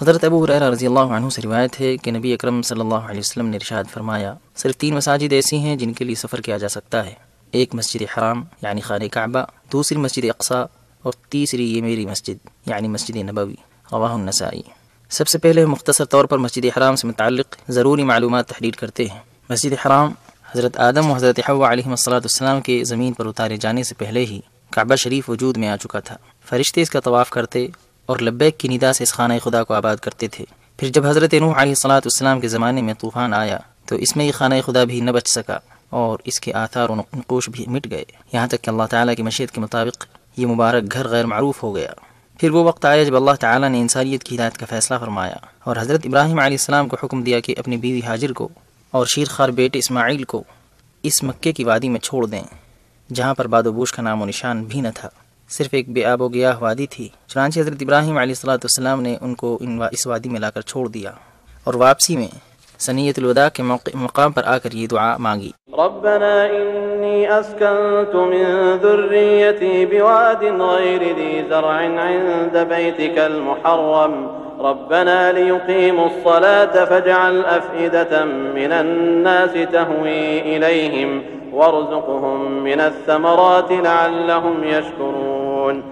हज़रत अबू हुरैरा रज़ी अल्लाह से रिवायत है कि नबी अकरम सल्लल्लाहु अलैहि वसल्लम ने इरशाद फरमाया सिर्फ तीन मसाजिद ऐसी हैं जिनके लिए सफ़र किया जा सकता है एक मस्जिद हराम यानी खान काबा दूसरी मस्जिद अक्सा और तीसरी ये मेरी मस्जिद यानी मस्जिद नबवी रवानसाई सबसे पहले हम मुख्तर तौर पर मस्जिद हराम से मुतल ज़रूरी मालूम तहरीर करते हैं मस्जिद हराम हज़रत आदम और हज़रत हवासलाम के ज़मीन पर उतारे जाने से पहले ही काबा शरीफ वजूद में आ चुका था फरिश्ते इसका तवाफ़ करते और लब्बैक की निदा से इस खाना खुदा को आबाद करते थे फिर जब हज़रत नूह सलाम के ज़माने में तूफ़ान आया तो इसमें ये खाना खुदा भी न बच सका और इसके आथार और नकोश भी मिट गए यहाँ तक कि अल्लाह ताली की मशीत के मुताबिक ये मुबारक घर गैर मरूफ हो गया फिर वो वक्त आया जब अल्लाह ताला ने इंसानियत की हिदायत का फ़ैसला फरमाया और हज़रत इब्राहिम आसमाम को हुक्म दिया कि अपनी बीवी हाजिर को और शीर खार बेटे इस्माइल को इस मक्के की वादी में छोड़ दें जहाँ पर बादोबूश का नामो निशान भी न था सिर्फ एक बेआब व गया वादी थी चुनानचे हज़रत इब्राहिम सलाम ने उनको इन इस वादी में लाकर छोड़ दिया और वापसी में सनीतुलवदा के मकाम पर आकर ये दुआ मांगी ربنا إني أسكنت من ذريتي بواد غير ذي زرع عند بيتك المحرم ربنا ليقيموا الصلاة فاجعل أفئدة من الناس تهوي إليهم وارزقهم من الثمرات لعلهم يشكرون इन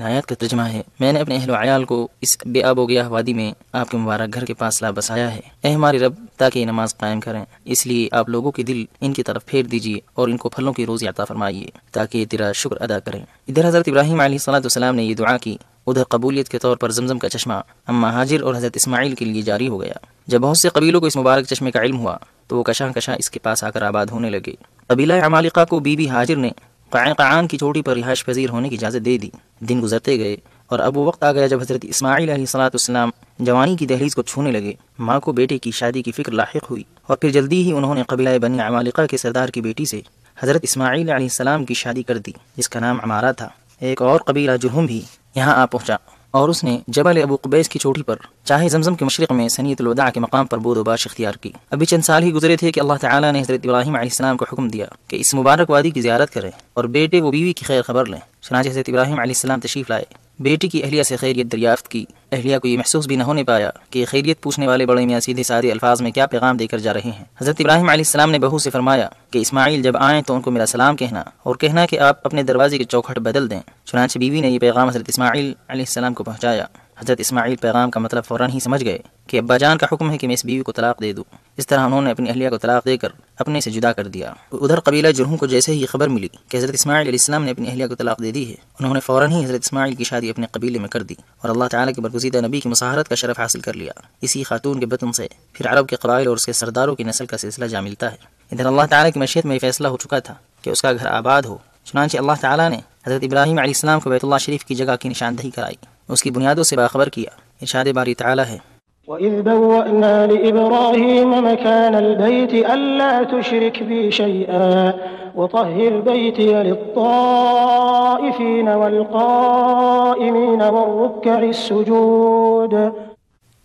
का तर्जमा है मैंने अपने अहल आयाल को इस बेआब हो गया वादी में आपके मुबारक घर के पास ला बसाया है ए हमारे रब ताकि नमाज कायम करें इसलिए आप लोगों के दिल इनकी तरफ फेर दीजिए और इनको फलों की रोजी अता फरमाइए ताकि ये तेरा शुक्र अदा करें इधर हज़रत इब्राहिम सलाम ने ये दुआ की उधर कबूलियत के तौर पर जमजम का चश्मा अम्मा हाजिर और हज़रत इसमाइल के लिए जारी हो गया जब बहुत से कबीलों को इस मुबारक चश्मे का इल्म हुआ तो वो कशा कशा इसके पास आकर आबाद होने लगे कबीला अमालिका को बीबी हाजिर ने क़ान की चोटी पर रिहाइश पजीर होने की इजाज़त दे दी दिन गुजरते गए और अब वो वक्त आ गया जब हज़रत इसमाईल सलाम जवानी की दहलीज़ को छूने लगे माँ को बेटे की शादी की फ़िक्र लाक हुई और फिर जल्दी ही उन्होंने कबीला बनी अमालिका के सरदार की बेटी से हज़रत इसमाईल सलाम की शादी कर दी जिसका नाम अमारा था एक और कबीला जुहम भी यहाँ आ पहुँचा और उसने जबल अबू कुबैस की चोटी पर चाहे जमजम के मशरक में सनीतलवदा के मकाम पर बोदोबाश इख्तियार की अभी चंद साल ही गुजरे थे कि अल्लाह ताला ने हजरत इब्राहिम अलैहिस्सलाम को हुक्म दिया कि इस मुबारक वादी की ज्यारत करें और बेटे व बीवी की खैर खबर लें शनाज हजरत इब्राहिम अलैहिस्सलाम तशीफ लाए बेटी की अहलिया से खैरियत दरियाफ्त की अहलिया को ये महसूस भी न होने पाया कि खैरियत पूछने वाले बड़े मियाँ सीधे सादे अल्फाज में क्या पैगाम देकर जा रहे हैं हज़रत इब्राहिम सलाम ने बहू से फरमाया कि इस्माइल जब आएँ तो उनको मेरा सलाम कहना और कहना कि आप अपने दरवाजे की चौखट बदल दें चुनाच बीवी ने यह पैगाम हज़रत इस्माइल सलाम को पहुँचाया हज़रत इस्माइल पैगाम का मतलब फ़ौरन ही समझ गए कि अब्बाजान का हुक्म है कि मैं इस बीवी को तलाक दे दूँ इस तरह उन्होंने अपनी अहलिया को तलाक देकर अपने से जुदा कर दिया उधर कबीला जुरहू को जैसे ही खबर मिली कि हज़रत इसमाईसम ने अपनी अहलिया को तलाक दे दी है उन्होंने फ़ौरन ही हज़रत इस्माइल की शादी अपने कबीले में कर दी और अल्लाह ताली के बरगुजीदा नबी की मसाहरत का शरफ हासिल कर लिया इसी खातून के बतन से फिर अरब के कबाइल और उसके सरदारों की नस्ल का सिलसिला जा मिलता है इधर अल्लाह ताली की मशीत में फैसला हो चुका था कि उसका घर आबाद हो चुनानचे अल्लाह ताली ने हज़रत इब्राहिम आसमाम को बैतुल्ला शरीफ की जगह की निशानदही कराई उसकी बुनियादों से बाखबर किया इर्शाद बारी ताली है وإذ بوأنا لإبراهيم مكان البيت ألا تشرك بي شيئا وطهر بيتي للطائفين والقائمين والركع السجود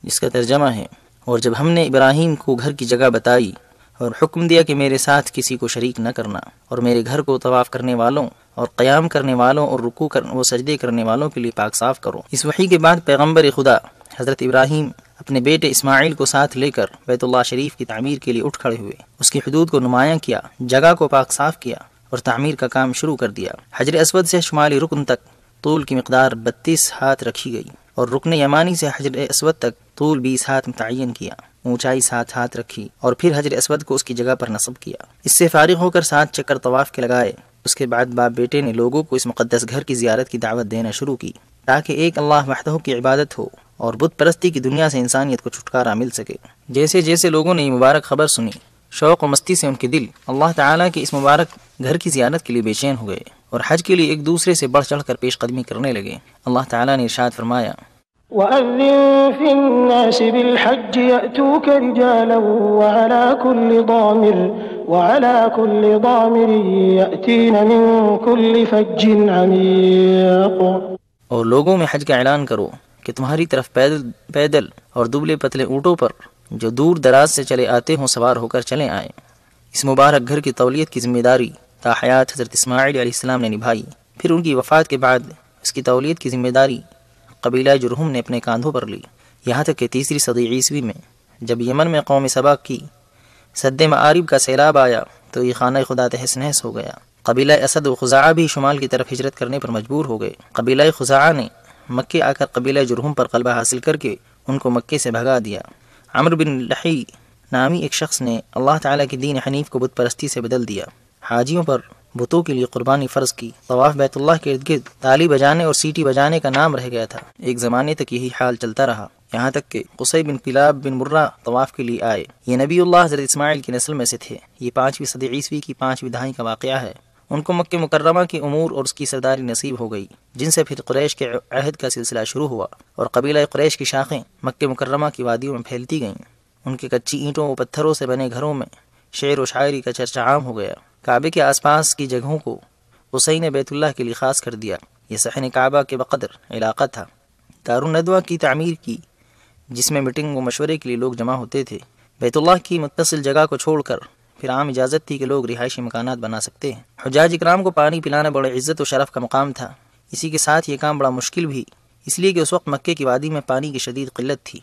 इसका तर्जमा है और जब हमने इब्राहिम को घर की जगह बताई और हुक्म दिया कि मेरे साथ किसी को शरीक न करना और मेरे घर को तवाफ़ करने वालों और क़याम करने वालों और रुकू कर वो सजदे करने वालों के लिए पाक साफ करो इस वही के बाद पैगम्बर खुदा हज़रत इब्राहिम अपने बेटे इस्माइल को साथ लेकर बैतुल्ला शरीफ की तमीर के लिए उठ खड़े हुए उसकी हदूद को नुमाया किया जगह को पाक साफ किया और तमीर का काम शुरू कर दिया हजर असवद से शुमाली रुकन तक तूल की मकदार बत्तीस हाथ रखी गई और रुकन यमानी से हजर असवद तक तूल बीस हाथ मुतन किया ऊंचाई सात हाथ रखी और फिर हजर असवद को उसकी जगह पर नस्ब किया इससे फारिग होकर सात चक्कर तवाफ के लगाए उसके बाद बाप बेटे ने लोगों को इस मुकदस घर की जियारत की दावत देना शुरू की ताकि एक अल्लाह महदों की इबादत हो और बुत परस्ती की दुनिया से इंसानियत को छुटकारा मिल सके जैसे जैसे लोगों ने ये मुबारक खबर सुनी शौक और मस्ती से उनके दिल अल्लाह ताला के इस मुबारक घर की जियारत के लिए बेचैन हो गए और हज के लिए एक दूसरे से बढ़ चढ़ कर पेश कदमी करने लगे अल्लाह ताला ने इरशाद फरमाया وأذن فِي النَّاسِ بِالْحَجِّ يَأْتُوكَ رِجَالًا وَعَلَى كُلِّ ضَامِرٍ وَعَلَى كُلِّ ضَامِرٍ يَأْتِينَ مِنْ كُلِّ فَجٍّ عَمِيقٍ اور لوگوں میں حج کا اعلان کرو कि तुम्हारी तरफ पैदल पैदल और दुबले पतले ऊँटों पर जो दूर दराज से चले आते हों सवार होकर चले आए इस मुबारक घर की तौलीत की जिम्मेदारी ताहयात हज़रत इसमाइल ने निभाई फिर उनकी वफ़ात के बाद इसकी तौलीत की जिम्मेदारी कबीला जुरहम ने अपने कांधों पर ली यहाँ तक कि तीसरी सदी ईस्वी में जब यमन में कौम सबा की सद मारब का सैलाब आया तो ये खाना खुदा तहस नहस हो गया कबीला असद व खुजा भी शुमाल की तरफ हिजरत करने पर मजबूर हो गए कबीला खुजा ने मक्के आकर कबीला जुरहुम पर गलबा हासिल करके उनको मक्के से भगा दिया अमर बिन लही नामी एक शख्स ने अल्लाह ताला के दीन हनीफ को बुत परस्ती से बदल दिया हाजियों पर बुतों के लिए कुर्बानी फ़र्ज की तवाफ़ बैतुल्लाह के इर्द गिर्द ताली बजाने और सीटी बजाने का नाम रह गया था एक ज़माने तक यही हाल चलता रहा यहाँ तक कि कुसै बिन किलाब बिन मुर्रा तवाफ़ के लिए आए ये नबी हज़रत इस्माइल की नस्ल में से थे ये पाँचवीं सदी ईस्वी की पाँचवीं दहाई का वाक़ है उनको मक् मुकरमा की अमूर और उसकी सरदारी नसीब हो गई जिनसे फिर क्रैश के अहद का सिलसिला शुरू हुआ और कबीला क्रैश की शाखें मक् मुकरमा की वादियों में फैलती गईं उनकी कच्ची ईंटों व पत्थरों से बने घरों में शेर व शायरी का चर्चा आम हो गया काबे के आसपास की जगहों को हुसैन बैतुल्ला के लिए खास कर दिया यह सहन काबा के बकदर इलाका था दारदवा की तमीर की जिसमें मीटिंग व मशवरे के लिए लोग जमा होते थे बैतुल्ला की मुतसिल जगह को छोड़कर फिर आम इजाज़त थी कि लोग रिहायशी मकाना बना सकते हैं हजाज इक्राम को पानी पिलाना बड़े इज़्ज़त व शरफ़ का मकाम था इसी के साथ ये काम बड़ा मुश्किल भी इसलिए कि उस वक्त मक्के की वादी में पानी की शदीद किल्लत थी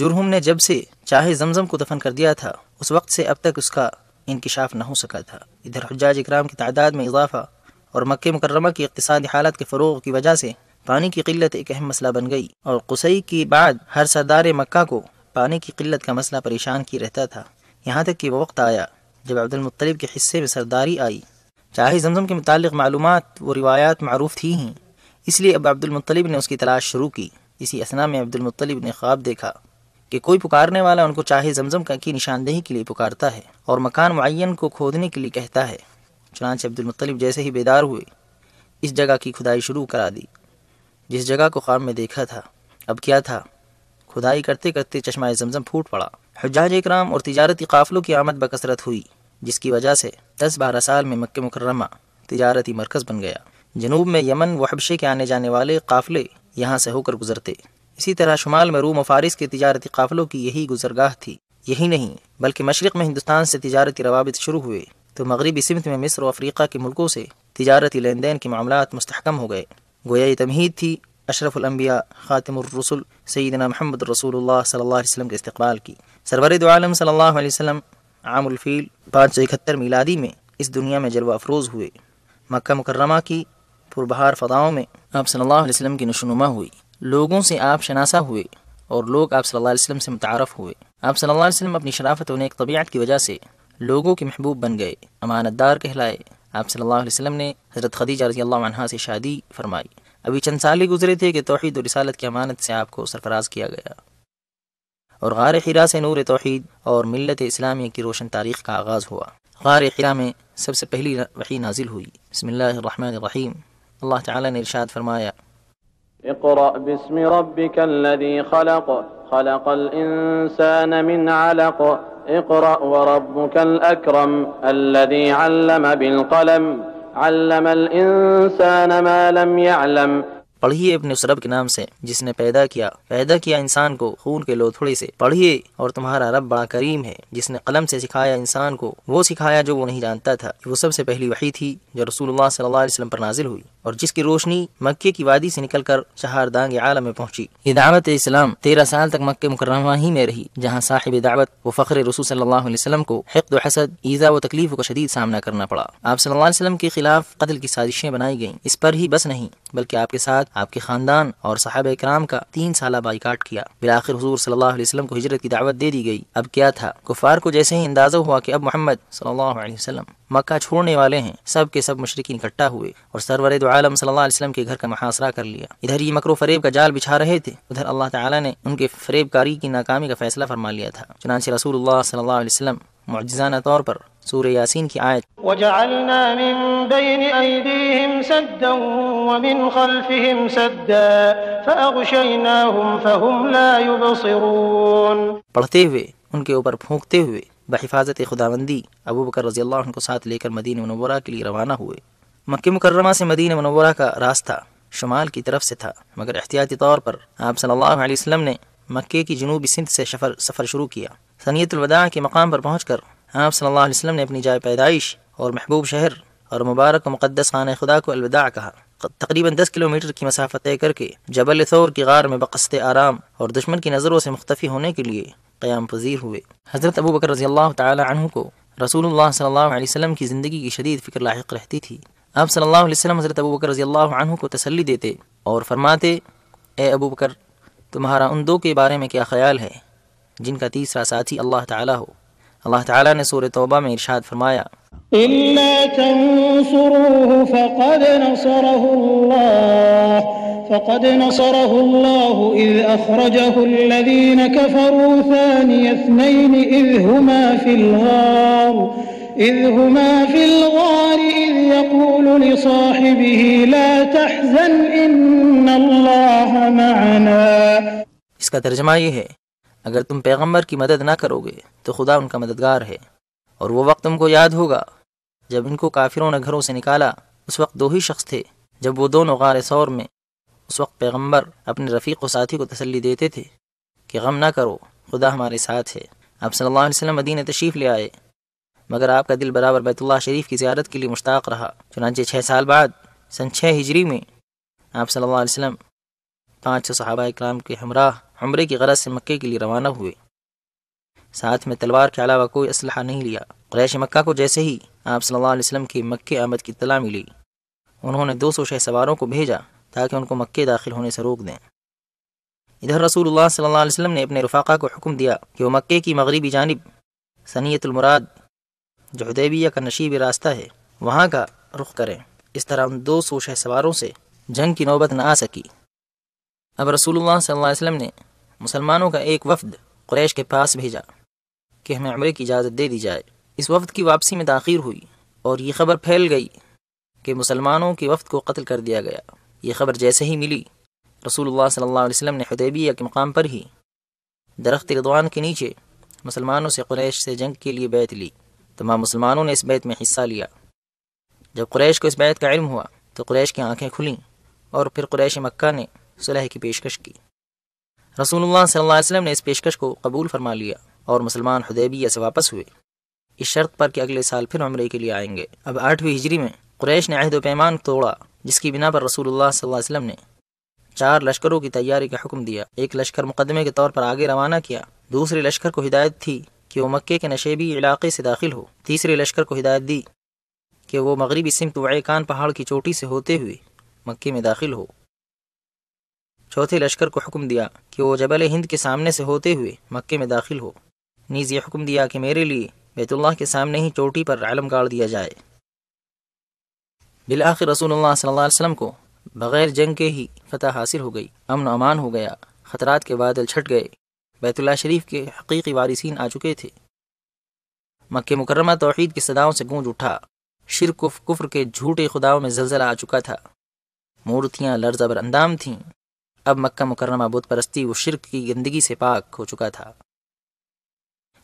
जुरहम ने जब से चाहे जमजम को दफन कर दिया था उस वक्त से अब तक उसका इंकशाफ न हो सका था इधर हजाज इक्राम की तादाद में इजाफा और मक् मुकरमा की इकतदी हालत के फ़रोग की वजह से पानी की किल्लत एक अहम मसला बन गई और कुसई के बाद हर सरदार मक्का को पानी की किल्लत का मसला परेशान की रहता था यहाँ तक कि वो वक्त आया जब अब्दुलमतलब के हिस्से में सरदारी आई चाहे जमजम के मतलब मालूम व रिवायात मरूफ थी ही इसलिए अब अब्दुलमतलब ने उसकी तलाश शुरू की इसी असना में अब्दुलमतलब ने ख्वाब देखा कि कोई पुकारने वाला उनको चाहे जमजम का की निशानदेही के लिए पुकारता है और मकान मुन को खोदने के लिए कहता है चुनाच अब्दुलमतलब जैसे ही बेदार हुए इस जगह की खुदाई शुरू करा दी जिस जगह को ख्वाब में देखा था अब क्या था खुदाई करते करते चश्मा जमजम फूट पड़ा हजाज इक्राम और तजारती काफ़िलों की आमद बकसरत हुई जिसकी वजह से दस बारह साल में मक्के मुकर्रमा तजारती मरकज़ बन गया जनूब में यमन व हबशे के आने जाने वाले काफ़िले यहाँ से होकर गुजरते इसी तरह शुमाल में रूम फारिस के तजारती काफ़िलों की यही गुजरगाह थी यही नहीं बल्कि मशरक़ में हिंदुस्तान से तजारती रवाबित शुरू हुए तो मगरबी सिमत में मिस्र और अफ्रीका के मुल्कों से तजारती लेन देन के मामला मुस्तकम हो गए गोया ये तमहीद थी अशरफुलम्बिया ख़ातमरसल सईदना महमद रसूल सल्ला के इस्तबाल की सरवर आलम सल्लल्लाहु अलैहि वसल्लम आमुलफ़ील पाँच सौ इकहत्तर मिलादी में इस दुनिया में जलवा अफरोज़ हुए मक्का मुकर्रमा की पुरबहार फ़दाओं में आप सल्लल्लाहु अलैहि वसल्लम की नशोनुमा हुई लोगों से आप शनासा हुए और लोग आप सल्लल्लाहु अलैहि वसल्लम से मुतारफ़ हुए आप सल्लल्लाहु अलैहि वसल्लम अपनी शराफत और की तबीयत की वजह से लोगों के महबूब बन गए अमानतदार कहलाए आप सल्लल्लाहु अलैहि वसल्लम ने हज़रत खदीजा रजी अल्लाह से शादी फरमाई अभी चंद साल ही गुजरे थे कि तोहद और रसालत की अमानत से आपको सरफराज किया गया और गार हिरा से नूर तोहद और मिलत इस्लामी की रोशन तारीख का आगाज़ हुआ गार हिरा में सबसे पहली वही नाजिल हुई बसमीम अल्लाह ताला फरमाया اقرأ وربك الأكرم الذي علم بالقلم علم الإنسان ما لم يعلم पढ़िए अपने उस रब के नाम से जिसने पैदा किया पैदा किया इंसान को खून के लोथड़े से पढ़िए और तुम्हारा रब बड़ा करीम है जिसने कलम से सिखाया इंसान को वो सिखाया जो वो नहीं जानता था वो सबसे पहली वही थी जो रसूल सल्लाम पर नाजिल हुई और जिसकी रोशनी मक्के की वादी से निकलकर दांग आलम में पहुंची ये दावत इस्लाम तेरह साल तक मक्के मुकरमा ही में रही जहाँ साहिब दावत व फ़ख्र रसूल सल्लल्लाहु अलैहि वसल्लम को हकद हसद ईज़ा व तकलीफ का शदीद सामना करना पड़ा आप सल्लल्लाहु अलैहि वसल्लम के खिलाफ कत्ल की साजिशें बनाई गईं इस पर ही बस नहीं बल्कि आपके साथ आपके खानदान और साहब इक्राम का तीन साल बाईकाट किया बिलाखिर हजूर सल्लल्लाहु अलैहि को हिजरत की दावत दे दी गयी अब क्या था कुफार को जैसे ही अंदाजा हुआ की अब मोहम्मद सल्लल्लाहु मक्का छोड़ने वाले हैं सब के सब मशरकिन इकट्ठा हुए और सरवर दो आलम सल्लाम के घर का मुहासरा कर लिया इधर ये मकरो फरेब का जाल बिछा रहे थे उधर अल्लाह ताला ने उनके कारी की नाकामी का फैसला फरमा लिया था चुनाच रसूल सल्लाम मुआजाना तौर पर सूर्य यासीन की आयत पढ़ते हुए उनके ऊपर फूकते हुए बहिफाजत खुदाबंदी अबू बकर रजी अल्लाह को साथ लेकर मदीन मनवरा के लिए रवाना हुए मक् मुकरमा से मदीन मनवरा का रास्ता शुमाल की तरफ से था मगर एहतियाती तौर पर आप सल्लल्लाहु अलैहि वसल्लम ने मक्के की जनूबी सिंध से सफ़र सफ़र शुरू किया सनीतुलवदा के मकाम पर पहुँच कर आप सल्लल्लाहु अलैहि वसल्लम ने अपनी जाय पैदाइश और महबूब शहर और मुबारक मुक़दस खान खुदा को अलविदा कहा तकरीबन दस किलोमीटर की मसाफत तय करके जबल थौर की गार में बकस्त आराम और दुश्मन की नज़रों से मुख्तफ़ी होने के लिए क्याम पजीर हुए हज़रत अबू बकर रजी अल्लाह को रसूलुल्लाह सल्लल्लाहु की ज़िंदगी की शदीद फ़िक्र लाइक रहती थी आप सल्लल्लाहु अलैहि हज़रत अबू बकर रजी अल्लाह को तसल्ली देते और फरमाते ए अबू बकर तुम्हारा उन दो के बारे में क्या ख्याल है जिनका तीसरा साथी अल्लाह ताला हो الله تعالى ने सूरह तौबा में इरशाद إلا تنصروه فقد نصره الله فقد نصره الله إذ أخرجه الذين كفروا ثاني اثنين إذ هما في الغار إذ هما في الغار إذ يقول لصاحبه لا تحزن إن الله معنا کا ترجمہ یہ ہے अगर तुम पैगंबर की मदद ना करोगे तो खुदा उनका मददगार है और वो वक्त तुमको याद होगा जब इनको काफिरों ने घरों से निकाला उस वक्त दो ही शख्स थे जब वो दोनों गार शौर में उस वक्त पैगंबर अपने रफ़ीक व साथी को तसली देते थे कि गम ना करो खुदा हमारे साथ है आप सल्ला वसम वसल्लम मदीने तशरीफ़ ले आए मगर आपका दिल बराबर बैतुल्ला शरीफ की ज्यारत के लिए मुश्ताक रहा चुनाचे छः साल बाद सन छः हिजरी में आप सल्ला अलैहि पाँच सहाबा इक्राम के हमरा हमरे की गरज से मक्के के लिए रवाना हुए साथ में तलवार के अलावा कोई असलहा नहीं लिया क्रैश मक्का को जैसे ही आप सल्लल्लाहु अलैहि वसल्लम की मक्के आमद की तला मिली उन्होंने दो सौ सवारों को भेजा ताकि उनको मक्के दाखिल होने से रोक दें इधर रसूल सल्ला वसलम ने अपने रफाका को हुक्म दिया कि वह मक्के की मगरबी जानब सनीतुलमराद जो का नशीब रास्ता है वहाँ का रुख करें इस तरह उन दो सौ सवारों से जंग की नौबत न आ सकी अब रसूलुल्लाह सल्लल्लाहु अलैहि वसल्लम ने मुसलमानों का एक वफद क्रैश के पास भेजा कि हमें अमरे की इजाज़त दे दी जाए इस वफद की वापसी में तखीर हुई और ये खबर फैल गई कि मुसलमानों के वफद को कत्ल कर दिया गया ये खबर जैसे ही मिली रसूलुल्लाह सल्लल्लाहु अलैहि वसल्लम ने हदेबिया के मकाम पर ही दरख्त रिदवान के नीचे मुसलमानों से क्रैश से जंग के लिए बैत ली तमाम मुसलमानों ने इस बैत में हिस्सा लिया जब क्रैश को इस बैत का इल्म हुआ तो क्रैश की आँखें खुलीं और फिर क्रैश मक्का ने सुलह की पेशकश की रसूलुल्लाह सल्लल्लाहु अलैहि वसल्लम ने इस पेशकश को कबूल फरमा लिया और मुसलमान हदेबिया से वापस हुए इस शर्त पर कि अगले साल फिर उम्र के लिए आएंगे अब आठवीं हिजरी में कुरैश ने अहद पैमान तोड़ा जिसकी बिना पर रसूलुल्लाह सल्लल्लाहु अलैहि वसल्लम ने चार लश्करों की तैयारी का हुक्म दिया एक लश्कर मुकदमे के तौर पर आगे रवाना किया दूसरे लश्कर को हिदायत थी कि वो मक्के के नशेबी इलाके से दाखिल हो तीसरे लश्कर को हिदायत दी कि वो मगरबी सिमत वाकान पहाड़ की चोटी से होते हुए मक्के में दाखिल हो चौथे लश्कर को हुक्म दिया कि वो जबल हिंद के सामने से होते हुए मक्के में दाखिल हो नीज ये हुक्म दिया कि मेरे लिए बैतुल्लाह के सामने ही चोटी पर आलम गाड़ दिया जाए बिलाखिर रसूल सल्ला को बग़ैर जंग के ही फतह हासिल हो गई अमन अमान हो गया ख़तरात के बादल छट गए बैतुल्ला शरीफ के हकीकी वारिसन आ चुके थे मक्के मुकरमा तोहद की सदाओं से गूंज उठा शिरकुफ कुफ्र के झूठे खुदाओं में जलजला आ चुका था मूर्तियाँ लर्जबर अंदाम थीं अब मक्का मुकरमा बुत परस्ती व शिरक की गंदगी से पाक हो चुका था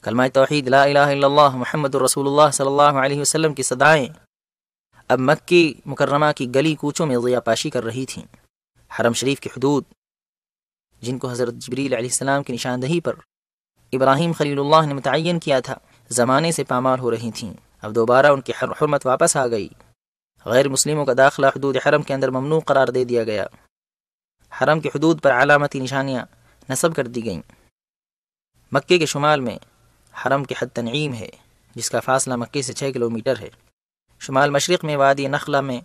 कलमा तोहद ला महमद रसूलुल्लाह सल्लल्लाहु अलैहि वसल्लम की सदाएँ अब मक्की मुकरमा की गली कूचों में ज़ियापाशी कर रही थीं हरम शरीफ की हदूद जिनको हज़रत जबरीसम की निशानदही पर इब्राहिम खलील्ला ने मुतन किया था ज़माने से पामाल हो रही थीं अब दोबारा उनकी हरमत वापस आ गई गैर मुस्लिमों का दाखिला हदूद हरम के अंदर ममनू करार दे दिया गया हरम की हदूद पर अलामती निशानियाँ नस्ब कर दी गईं मक्के के शुमाल में हरम की हद तनईम है जिसका फासला मक्के से छः किलोमीटर है शुमाल मशरक़ में वादी नखला में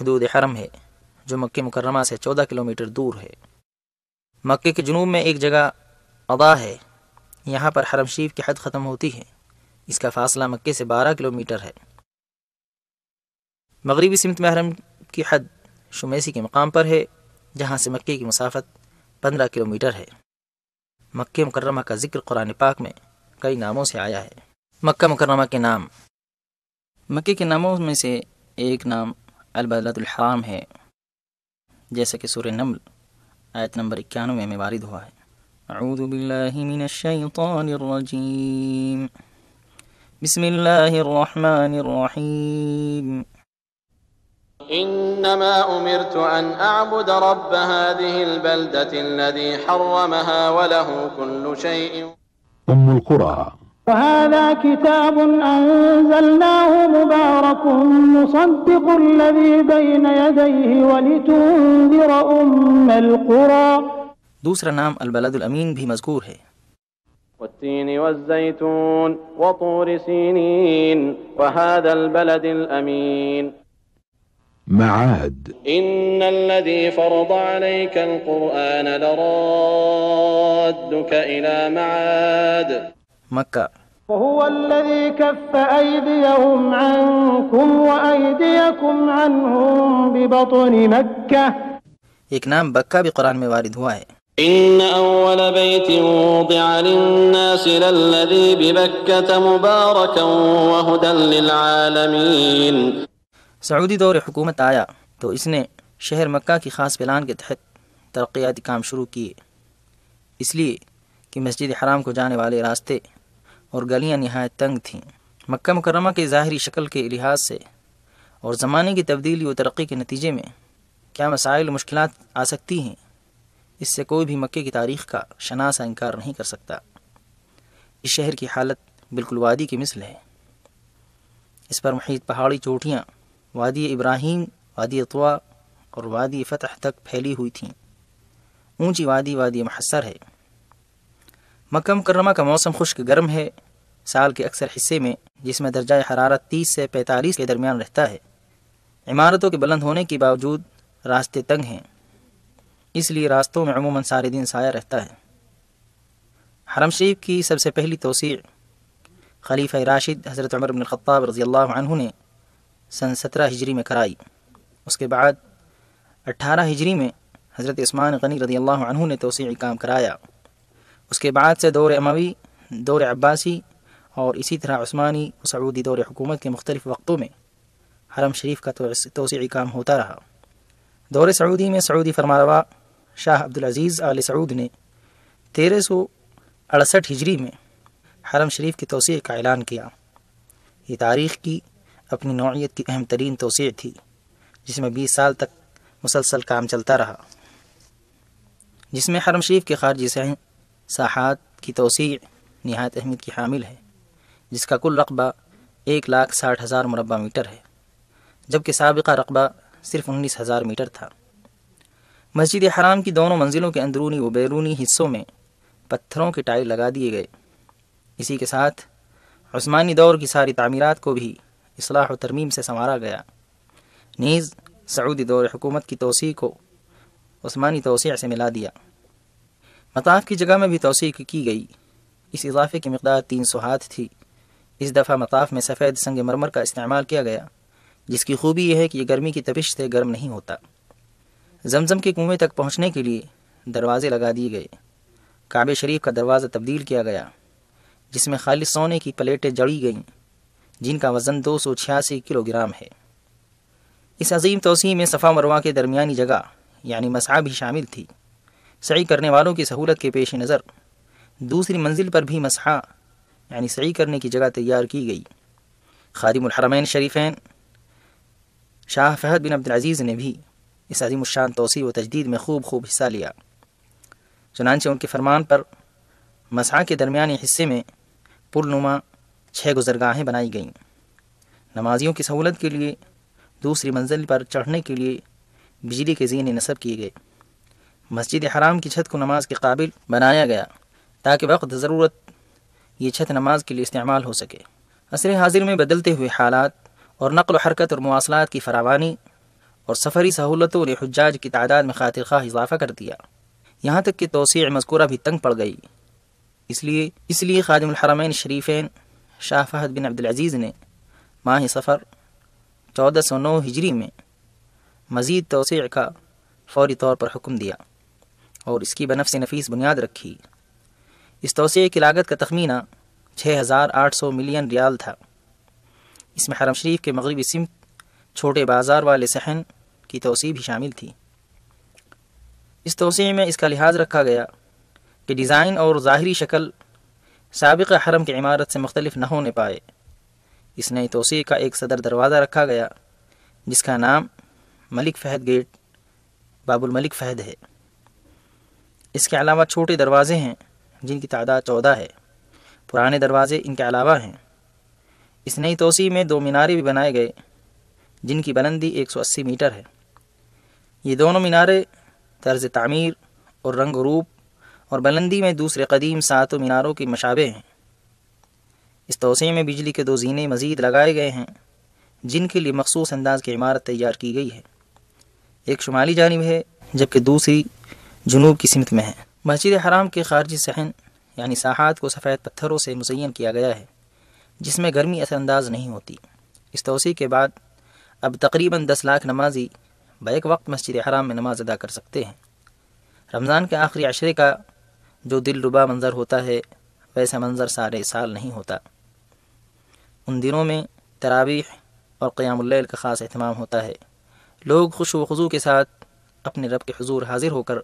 हदूद हरम है जो मक्के मुकरमा से चौदह किलोमीटर दूर है मक्के के जनूब में एक जगह अदा है यहाँ पर हरम शरीफ की हद ख़त्म होती है इसका फासला मक्के से बारह किलोमीटर है मगरबी सिमत में हरम की हद शुमेसी के मकाम पर है जहाँ से मक्के की मसाफत पंद्रह किलोमीटर है मक् मुकर्रमा का जिक्र कुरान पाक में कई नामों से आया है मक्का मुकर्रमा के नाम मक्के के नामों में से एक नाम अलबदलतम है जैसा कि सूर्य नमल आयत नंबर इक्यानवे में वारद हुआ है बिस्मिल्लाहिर्रहमानिर्रहीम إنما أمرت أن أعبد رب هذه البلدة الذي حرمها وله كل شيء أم القرى وهذا كتاب أنزلناه مبارك مصدق الذي بين يديه ولتنذر أم القرى دوسرا نام البلد الأمين به مذكور والتين والزيتون وطور سينين وهذا البلد الأمين معاد إن الذي فرض عليك القرآن لرادك إلى معاد مكة وهو الذي كف أيديهم عنكم وأيديكم عنهم ببطن مكة إكنام بكة بقرآن موارد هواي إن أول بيت وضع للناس للذي ببكة مباركا وهدى للعالمين सऊदी दौर हुकूमत आया तो इसने शहर मक्का की ख़ास प्लान के तहत तरक्याती काम शुरू किए इसलिए कि मस्जिद हराम को जाने वाले रास्ते और गलियां नहायत तंग थीं मक्का मुकरमा के ज़ाहरी शक्ल के लिहाज से और ज़माने की तब्दीली व तरक्की के नतीजे में क्या मसाइल मुश्किल आ सकती हैं इससे कोई भी मक्के की तारीख का शनासा इनकार नहीं कर सकता इस शहर की हालत बिल्कुल वादी की मिसल है इस पर महीद पहाड़ी चोटियाँ वादी इब्राहिम वादी अतवा और वादी फ़तह तक फैली हुई थी ऊंची वादी वादी महसर है मक्का मुकरमा का मौसम खुश्क गर्म है साल के अक्सर हिस्से में जिसमें दर्जा हरारत 30 से 45 के दरमियान रहता है इमारतों के बुलंद होने के बावजूद रास्ते तंग हैं इसलिए रास्तों में अमूमन सारे दिन साया रहता है हरम शरीफ की सबसे पहली तोसी खलीफ़ राशिद हज़रत उमर बिन ख़त्ताब रज़ी अल्लाह ने सन सत्रह हिजरी में कराई उसके बाद अट्ठारह हिजरी में हज़रत स्मान गनी रदी अल्लाह ने तोसी काम कराया उसके बाद से दौर अमवी दौर अब्बासी और इसी तरह उस्मानी सऊदी दौर हुकूमत के मुख्तलिफ़ वक्तों में हरम शरीफ का तो तोसी काम होता रहा दौर सऊदी में सऊदी फरमावा Shah Abdul Aziz Al Saud ने तेरह सौ अड़सठ हिजरी में हरम शरीफ की तोसी का ऐलान किया ये तारीख़ की अपनी नौीयत की अहम तरीन तोसी थी जिसमें बीस साल तक मुसलसल काम चलता रहा जिसमें हरम शरीफ के खारजी से साहात की तोसी नहायत अहमियत की हामिल है जिसका कुल रकबा एक लाख साठ हज़ार मुरबा मीटर है जबकि सबका रकबा सिर्फ उन्नीस हज़ार मीटर था मस्जिद हराम की दोनों मंजिलों के अंदरूनी व बैरूनी हिस्सों में पत्थरों के टाइल लगा दिए गए इसी के साथ उस्मानी दौर की सारी तमीरत को भी असलाह व तरमीम से संवारा गया नीज़ सऊदी दौर हुकूमत की तोसी को उस्मानी तोसी से मिला दिया मताफ की जगह में भी तोसी की गई इस इजाफे की मकदार तीन सौ हाथ थी इस दफ़ा मताफ में सफ़ेद संग मरमर का इस्तेमाल किया गया जिसकी खूबी यह है कि यह गर्मी की तपिश से गर्म नहीं होता जमजम के कुएँ तक पहुँचने के लिए दरवाजे लगा दिए गए काब शरीफ का दरवाज़ा तब्दील किया गया जिसमें खालिद सोने की प्लेटें जड़ी गईं जिनका वज़न दो सौ छियासी किलोग्राम है इस अजीम तोसी में सफ़ा मरवा के दरमियानी जगह यानी मसा भी शामिल थी सही करने वालों की सहूलत के पेश नज़र दूसरी मंजिल पर भी मसा यानी सही करने की जगह तैयार की गई खादिमहरमैन शरीफैन शाह फहद बिन अब्दुलज़ीज़ ने भी इस अजीम शान तोसी व तजदीद में खूब खूब हिस्सा लिया चुनानचे उनके फरमान पर मसा के दरमिया हिस्से में पुरनुमा छः गुजरगाहें बनाई गईं नमाजियों की सहूलत के लिए दूसरी मंजिल पर चढ़ने के लिए बिजली के जीने नस्ब किए गए मस्जिद हराम की छत को नमाज के काबिल बनाया गया ताकि वक्त ज़रूरत ये छत नमाज के लिए इस्तेमाल हो सके असर हाजिर में बदलते हुए हालात और नकल हरकत और मवासलात की फरावानी और सफ़री सहूलतों ने हजाज की तादाद में खातिर खा इजाफा कर दिया यहाँ तक कि तोसी मस्कूरा भी तंग पड़ गई इसलिए इसलिए हरमैन शरीफें शाह फहद बिन अब्दुलज़ीज़ ने माह सफ़र चौदह सौ नौ हिजरी में मज़ीद तोसी का फौरी तौर पर हुक्म दिया और इसकी से नफीस बुनियाद रखी इस तोसी की लागत का तखमीना छः हज़ार आठ सौ मिलियन रियाल था इसमें हरम शरीफ के मगरबी सिमत छोटे बाज़ार वाले सहन की तोसी भी शामिल थी इस तोसी में इसका लिहाज रखा गया कि डिज़ाइन और ज़ाहरी शक्ल सबक हरम की इमारत से मुख्तलिफ न होने पाए इस नई तोसी का एक सदर दरवाज़ा रखा गया जिसका नाम Malik Fahd gate Babul Malik Fahd है इसके अलावा छोटे दरवाज़े हैं जिनकी तादाद चौदह है पुराने दरवाज़े इनके अलावा हैं इस नई तोसी में दो मीनारे भी बनाए गए जिनकी बुलंदी 180 मीटर है ये दोनों मीनारे तर्ज़ तमीर और रंग रूप और बुलंदी में दूसरे कदीम सातों मीनारों के मशाबे हैं इस तोसे में बिजली के दो जीने मज़ीद लगाए गए हैं जिनके लिए मखसूस अंदाज की इमारत तैयार की गई है एक शुमाली जानब है जबकि दूसरी जुनूब की सिमत में है मस्जिद हराम के खारजी सहन यानी साहात को सफ़ेद पत्थरों से मुसैन किया गया है जिसमें गर्मी असरअंदाज नहीं होती इस तोसी के बाद अब तकरीबन दस लाख नमाजी बैक वक्त मस्जिद हराम में नमाज अदा कर सकते हैं रमज़ान के आखिरी अशरे का जो दिल रुबा मंज़र होता है वैसा मंज़र सारे साल नहीं होता उन दिनों में तरावीह और क़यामल का ख़ास अहतमाम होता है लोग खुश वजू के साथ अपने रब के हजूर हाजिर होकर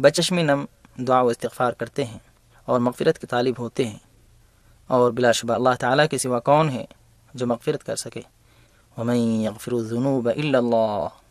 बचशम नम दुआ व इस्तफ़ार करते हैं और मगफ़रत के तालिब होते हैं और बिलाशुबा अल्लाह ताली के सिवा कौन है जो मगफ़रत कर सके हमें यकफ़िरजनूब अल्लाह